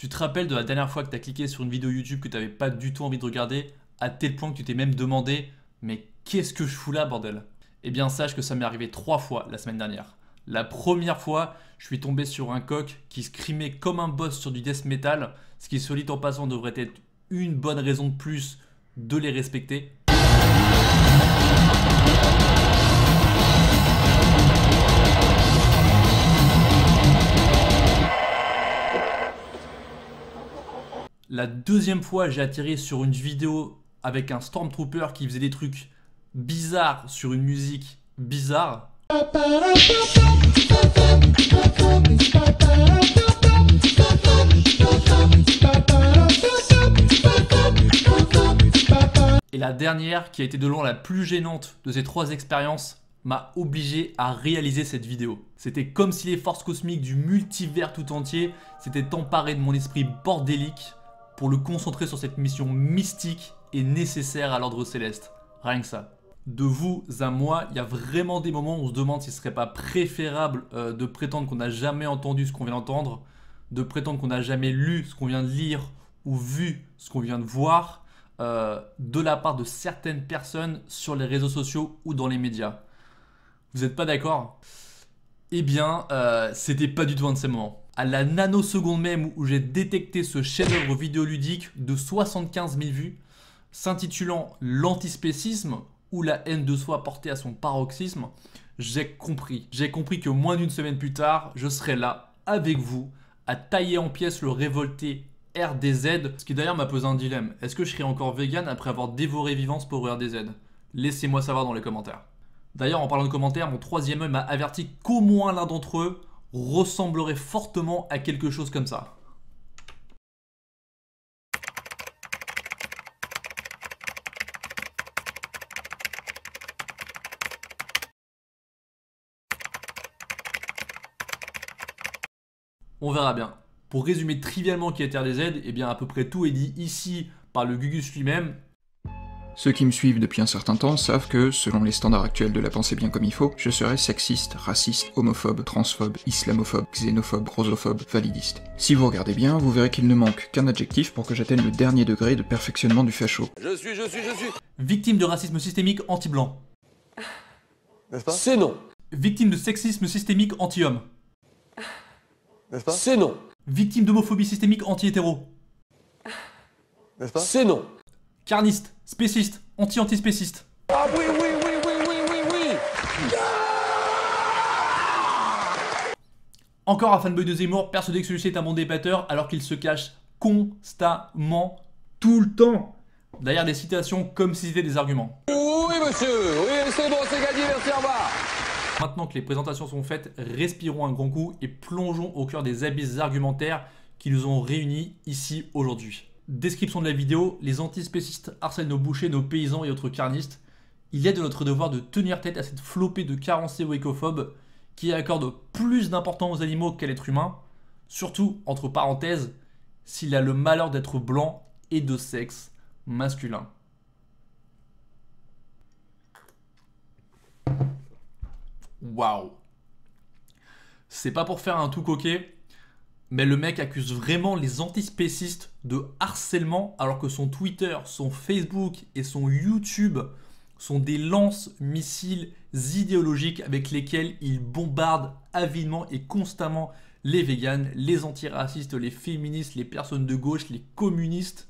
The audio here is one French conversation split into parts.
Tu te rappelles de la dernière fois que tu as cliqué sur une vidéo YouTube que tu n'avais pas du tout envie de regarder, à tel point que tu t'es même demandé Mais qu'est-ce que je fous là, bordel Eh bien, sache que ça m'est arrivé trois fois la semaine dernière. La première fois, je suis tombé sur un coq qui scrimait comme un boss sur du death metal, ce qui, solide en passant, devrait être une bonne raison de plus de les respecter. La deuxième fois, j'ai attiré sur une vidéo avec un Stormtrooper qui faisait des trucs bizarres sur une musique bizarre. Et la dernière, qui a été de loin la plus gênante de ces trois expériences, m'a obligé à réaliser cette vidéo. C'était comme si les forces cosmiques du multivers tout entier s'étaient emparées de mon esprit bordélique pour le concentrer sur cette mission mystique et nécessaire à l'ordre céleste. Rien que ça. De vous à moi, il y a vraiment des moments où on se demande s'il ne serait pas préférable euh, de prétendre qu'on n'a jamais entendu ce qu'on vient d'entendre, de prétendre qu'on n'a jamais lu ce qu'on vient de lire ou vu ce qu'on vient de voir euh, de la part de certaines personnes sur les réseaux sociaux ou dans les médias. Vous n'êtes pas d'accord Eh bien, ce euh, c'était pas du tout un de ces moments à la nanoseconde même où j'ai détecté ce chef-d'œuvre vidéoludique de 75 000 vues, s'intitulant L'antispécisme ou la haine de soi portée à son paroxysme, j'ai compris. J'ai compris que moins d'une semaine plus tard, je serai là avec vous à tailler en pièces le révolté RDZ, ce qui d'ailleurs m'a posé un dilemme. Est-ce que je serai encore vegan après avoir dévoré Vivance pour RDZ Laissez-moi savoir dans les commentaires. D'ailleurs, en parlant de commentaires, mon troisième œil m'a averti qu'au moins l'un d'entre eux ressemblerait fortement à quelque chose comme ça. On verra bien. Pour résumer trivialement qui est RDZ, et eh bien à peu près tout est dit ici par le Gugus lui-même ceux qui me suivent depuis un certain temps savent que, selon les standards actuels de la pensée bien comme il faut, je serai sexiste, raciste, homophobe, transphobe, islamophobe, xénophobe, rosophobe, validiste. Si vous regardez bien, vous verrez qu'il ne manque qu'un adjectif pour que j'atteigne le dernier degré de perfectionnement du facho. Je suis, je suis, je suis Victime de racisme systémique anti-blanc. N'est-ce pas C'est non Victime de sexisme systémique anti-homme. C'est non Victime d'homophobie systémique anti-hétéro. C'est non carniste, spéciste, anti-antispéciste. Ah oui, oui, oui, oui, oui, oui, oui Encore un fanboy de Zemmour persuadé que celui-ci est un bon débatteur alors qu'il se cache constamment, tout le temps, derrière des citations comme si c'était des arguments. Oui, monsieur, oui, c'est bon, c'est gagné, merci, au revoir Maintenant que les présentations sont faites, respirons un grand coup et plongeons au cœur des abysses argumentaires qui nous ont réunis ici aujourd'hui. Description de la vidéo, les antispécistes harcèlent nos bouchers, nos paysans et autres carnistes. Il est de notre devoir de tenir tête à cette flopée de ou écophobes qui accorde plus d'importance aux animaux qu'à l'être humain, surtout, entre parenthèses, s'il a le malheur d'être blanc et de sexe masculin. Waouh C'est pas pour faire un tout coquet, mais le mec accuse vraiment les antispécistes de harcèlement alors que son Twitter, son Facebook et son YouTube sont des lance-missiles idéologiques avec lesquels il bombarde avidement et constamment les véganes, les antiracistes, les féministes, les personnes de gauche, les communistes.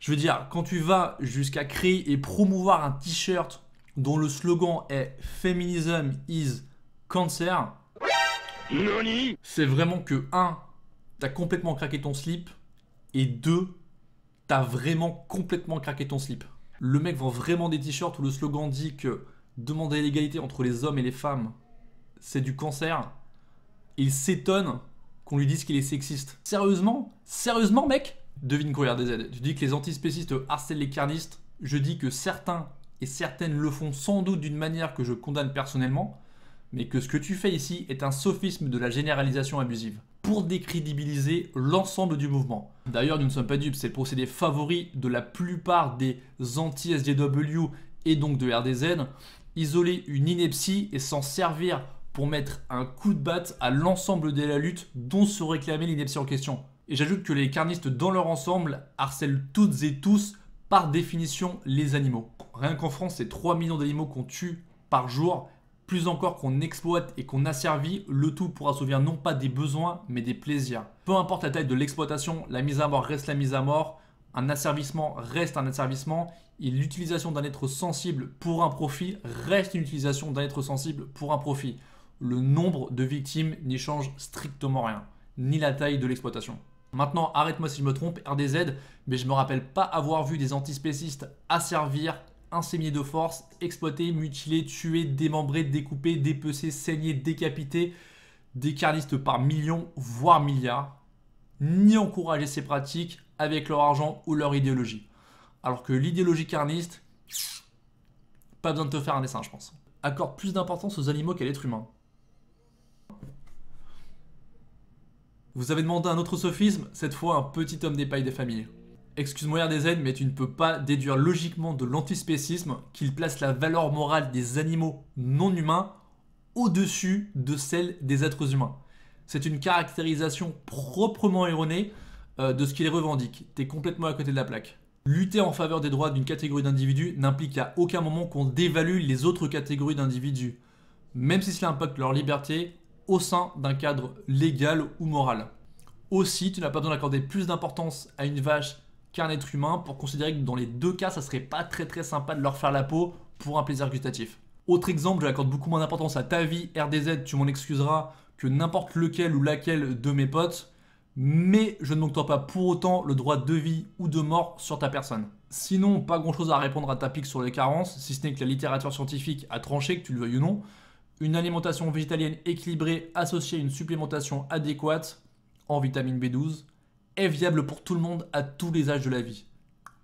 Je veux dire, quand tu vas jusqu'à créer et promouvoir un t-shirt dont le slogan est Feminism is cancer, c'est vraiment que 1. T'as complètement craqué ton slip. Et 2. T'as vraiment complètement craqué ton slip. Le mec vend vraiment des t-shirts où le slogan dit que demander l'égalité entre les hommes et les femmes, c'est du cancer. Il s'étonne qu'on lui dise qu'il est sexiste. Sérieusement Sérieusement, mec Devine des aides Tu dis que les antispécistes harcèlent les carnistes. Je dis que certains et certaines le font sans doute d'une manière que je condamne personnellement mais que ce que tu fais ici est un sophisme de la généralisation abusive pour décrédibiliser l'ensemble du mouvement. D'ailleurs, nous ne sommes pas dupes, c'est le procédé favori de la plupart des anti-SJW et donc de RDZ, isoler une ineptie et s'en servir pour mettre un coup de batte à l'ensemble de la lutte dont se réclamait l'ineptie en question. Et j'ajoute que les carnistes dans leur ensemble harcèlent toutes et tous par définition les animaux. Rien qu'en France, c'est 3 millions d'animaux qu'on tue par jour plus encore qu'on exploite et qu'on asservit, le tout pour assouvir non pas des besoins, mais des plaisirs. Peu importe la taille de l'exploitation, la mise à mort reste la mise à mort, un asservissement reste un asservissement, et l'utilisation d'un être sensible pour un profit reste une utilisation d'un être sensible pour un profit. Le nombre de victimes n'y change strictement rien, ni la taille de l'exploitation. Maintenant, arrête-moi si je me trompe, RDZ, mais je me rappelle pas avoir vu des antispécistes asservir sémier de force, exploité, mutilé, tué, démembré, découper, dépecé, saigné, décapité, des carnistes par millions, voire milliards, ni encourager ces pratiques avec leur argent ou leur idéologie. Alors que l'idéologie carniste, pas besoin de te faire un dessin, je pense. Accorde plus d'importance aux animaux qu'à l'être humain. Vous avez demandé un autre sophisme, cette fois un petit homme des pailles des familles excuse-moi RDZ, mais tu ne peux pas déduire logiquement de l'antispécisme qu'il place la valeur morale des animaux non humains au-dessus de celle des êtres humains. C'est une caractérisation proprement erronée euh, de ce qu'il revendique. Tu es complètement à côté de la plaque. Lutter en faveur des droits d'une catégorie d'individus n'implique à aucun moment qu'on dévalue les autres catégories d'individus, même si cela impacte leur liberté au sein d'un cadre légal ou moral. Aussi, tu n'as pas besoin d'accorder plus d'importance à une vache qu'un être humain pour considérer que dans les deux cas, ça serait pas très très sympa de leur faire la peau pour un plaisir gustatif. Autre exemple, je j'accorde beaucoup moins d'importance à ta vie, RDZ, tu m'en excuseras, que n'importe lequel ou laquelle de mes potes, mais je ne manque pas pour autant le droit de vie ou de mort sur ta personne. Sinon, pas grand chose à répondre à ta pique sur les carences, si ce n'est que la littérature scientifique a tranché, que tu le veuilles ou non. Une alimentation végétalienne équilibrée associée à une supplémentation adéquate en vitamine B12, est viable pour tout le monde à tous les âges de la vie.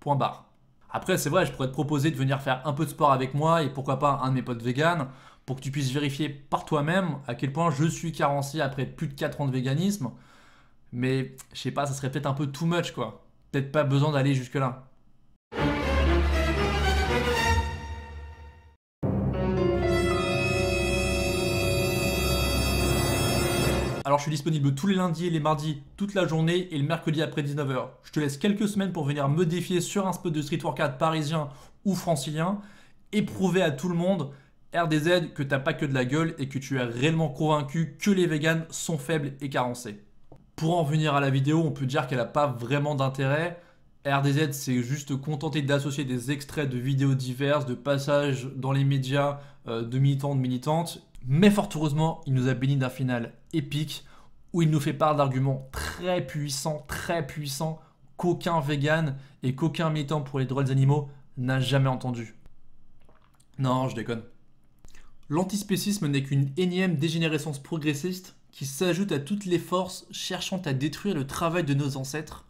Point barre. Après, c'est vrai, je pourrais te proposer de venir faire un peu de sport avec moi et pourquoi pas un de mes potes vegan pour que tu puisses vérifier par toi-même à quel point je suis carencié après plus de 4 ans de véganisme. Mais je sais pas, ça serait peut-être un peu too much quoi. Peut-être pas besoin d'aller jusque-là. Alors je suis disponible tous les lundis et les mardis toute la journée et le mercredi après 19h. Je te laisse quelques semaines pour venir me défier sur un spot de street workout parisien ou francilien et prouver à tout le monde RDZ que t'as pas que de la gueule et que tu es réellement convaincu que les vegans sont faibles et carencés. Pour en venir à la vidéo, on peut dire qu'elle n'a pas vraiment d'intérêt. RDZ c'est juste contenté d'associer des extraits de vidéos diverses, de passages dans les médias de euh, militants, de militantes, mais fort heureusement, il nous a béni d'un final épique où il nous fait part d'arguments très puissants, très puissants qu'aucun vegan et qu'aucun militant pour les droits des animaux n'a jamais entendu. Non, je déconne. L'antispécisme n'est qu'une énième dégénérescence progressiste qui s'ajoute à toutes les forces cherchant à détruire le travail de nos ancêtres,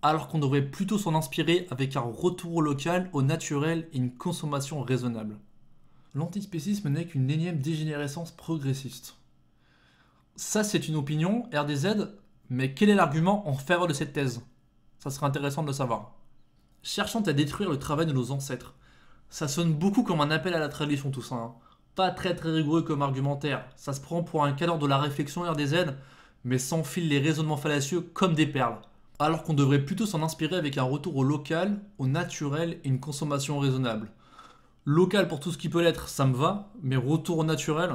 alors qu'on devrait plutôt s'en inspirer avec un retour local au naturel et une consommation raisonnable l'antispécisme n'est qu'une énième dégénérescence progressiste. Ça, c'est une opinion, RDZ, mais quel est l'argument en faveur de cette thèse Ça serait intéressant de le savoir. Cherchant à détruire le travail de nos ancêtres. Ça sonne beaucoup comme un appel à la tradition, tout ça. Hein. Pas très très rigoureux comme argumentaire. Ça se prend pour un cadre de la réflexion RDZ, mais s'enfile les raisonnements fallacieux comme des perles. Alors qu'on devrait plutôt s'en inspirer avec un retour au local, au naturel et une consommation raisonnable. Local pour tout ce qui peut l'être, ça me va, mais retour naturel,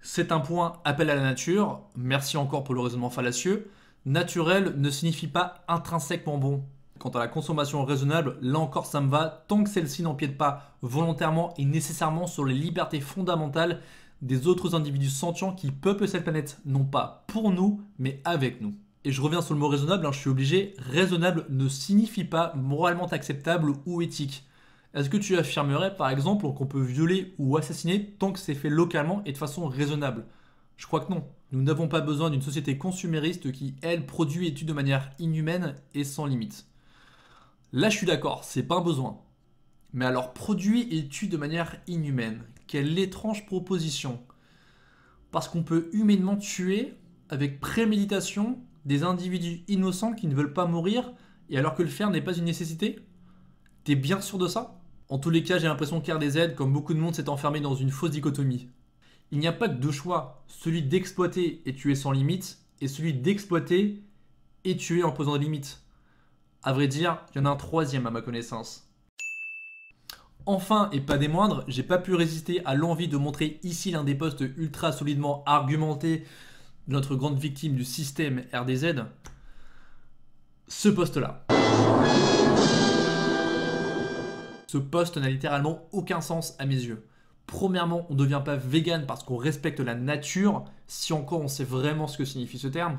c'est un point appel à la nature. Merci encore pour le raisonnement fallacieux. Naturel ne signifie pas intrinsèquement bon. Quant à la consommation raisonnable, là encore ça me va, tant que celle-ci n'empiète pas volontairement et nécessairement sur les libertés fondamentales des autres individus sentients qui peuplent cette planète, non pas pour nous, mais avec nous. Et je reviens sur le mot raisonnable, hein, je suis obligé, raisonnable ne signifie pas moralement acceptable ou éthique. Est-ce que tu affirmerais par exemple qu'on peut violer ou assassiner tant que c'est fait localement et de façon raisonnable Je crois que non. Nous n'avons pas besoin d'une société consumériste qui, elle, produit et tue de manière inhumaine et sans limite. Là, je suis d'accord, c'est pas un besoin. Mais alors, produit et tue de manière inhumaine, quelle étrange proposition Parce qu'on peut humainement tuer, avec préméditation, des individus innocents qui ne veulent pas mourir, et alors que le faire n'est pas une nécessité T'es bien sûr de ça en tous les cas, j'ai l'impression qu'RDZ, comme beaucoup de monde, s'est enfermé dans une fausse dichotomie. Il n'y a pas que deux choix, celui d'exploiter et tuer sans limite, et celui d'exploiter et tuer en posant des limites. A vrai dire, il y en a un troisième à ma connaissance. Enfin, et pas des moindres, j'ai pas pu résister à l'envie de montrer ici l'un des postes ultra solidement argumentés de notre grande victime du système RDZ. Ce poste-là. Ce poste n'a littéralement aucun sens à mes yeux. Premièrement, on ne devient pas vegan parce qu'on respecte la nature, si encore on sait vraiment ce que signifie ce terme.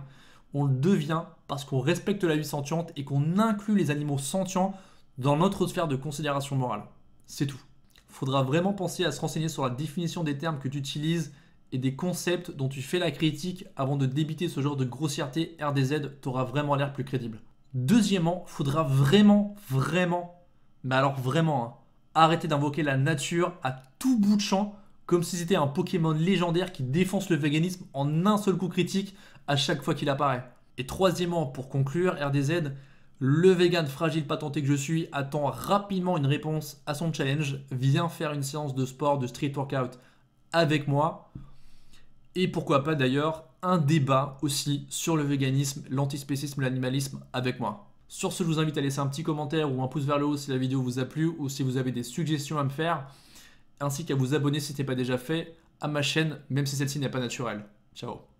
On le devient parce qu'on respecte la vie sentiente et qu'on inclut les animaux sentients dans notre sphère de considération morale. C'est tout. Faudra vraiment penser à se renseigner sur la définition des termes que tu utilises et des concepts dont tu fais la critique avant de débiter ce genre de grossièreté RDZ, T'aura vraiment l'air plus crédible. Deuxièmement, faudra vraiment, vraiment mais alors vraiment, hein, arrêtez d'invoquer la nature à tout bout de champ, comme si c'était un Pokémon légendaire qui défonce le véganisme en un seul coup critique à chaque fois qu'il apparaît. Et troisièmement, pour conclure, RDZ, le vegan fragile patenté que je suis attend rapidement une réponse à son challenge. Viens faire une séance de sport, de street workout avec moi. Et pourquoi pas d'ailleurs un débat aussi sur le véganisme, l'antispécisme, l'animalisme avec moi. Sur ce, je vous invite à laisser un petit commentaire ou un pouce vers le haut si la vidéo vous a plu ou si vous avez des suggestions à me faire, ainsi qu'à vous abonner si ce n'est pas déjà fait à ma chaîne, même si celle-ci n'est pas naturelle. Ciao